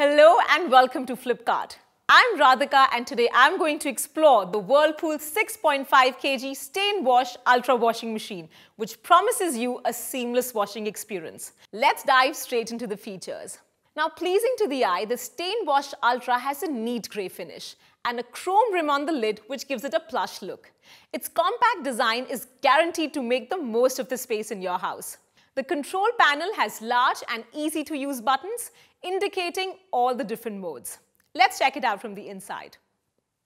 Hello and welcome to Flipkart. I'm Radhika and today I'm going to explore the Whirlpool 6.5 kg stain wash ultra washing machine which promises you a seamless washing experience. Let's dive straight into the features. Now pleasing to the eye, the Stain Wash Ultra has a neat grey finish and a chrome rim on the lid which gives it a plush look. Its compact design is guaranteed to make the most of the space in your house. The control panel has large and easy to use buttons indicating all the different modes. Let's check it out from the inside.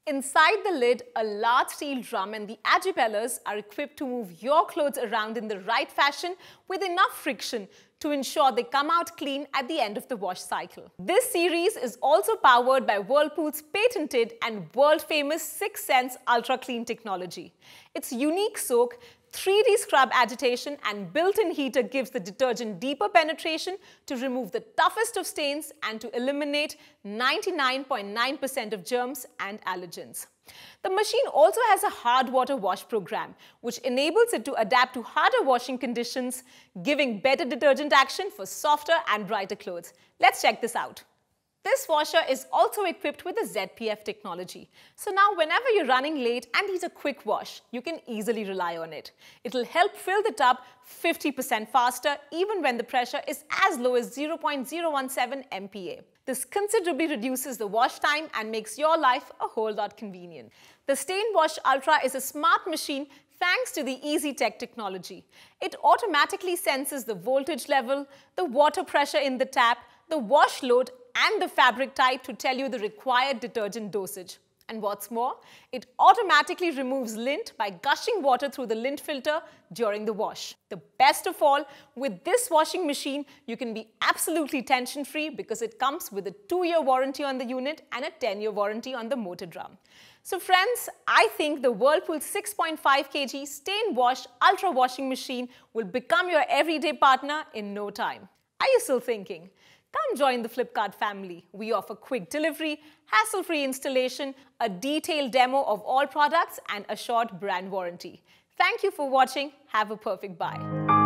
Inside the lid, a large steel drum and the agipellars are equipped to move your clothes around in the right fashion with enough friction to ensure they come out clean at the end of the wash cycle. This series is also powered by Whirlpool's patented and world-famous Six Sense Ultra Clean technology. Its unique soak 3D scrub agitation and built-in heater gives the detergent deeper penetration to remove the toughest of stains and to eliminate 99.9% percent 09 of germs and allergens. The machine also has a hard water wash program, which enables it to adapt to harder washing conditions, giving better detergent action for softer and brighter clothes. Let's check this out. This washer is also equipped with the ZPF technology. So now whenever you're running late and need a quick wash, you can easily rely on it. It'll help fill the tub 50% faster even when the pressure is as low as 0.017 MPa. This considerably reduces the wash time and makes your life a whole lot convenient. The Stain Wash Ultra is a smart machine thanks to the EasyTech technology. It automatically senses the voltage level, the water pressure in the tap, the wash load and the fabric type to tell you the required detergent dosage. And what's more, it automatically removes lint by gushing water through the lint filter during the wash. The best of all, with this washing machine, you can be absolutely tension-free because it comes with a 2-year warranty on the unit and a 10-year warranty on the motor drum. So friends, I think the Whirlpool 6.5 kg stain wash ultra washing machine will become your everyday partner in no time. Are you still thinking? Come join the Flipkart family. We offer quick delivery, hassle-free installation, a detailed demo of all products and a short brand warranty. Thank you for watching. Have a perfect buy.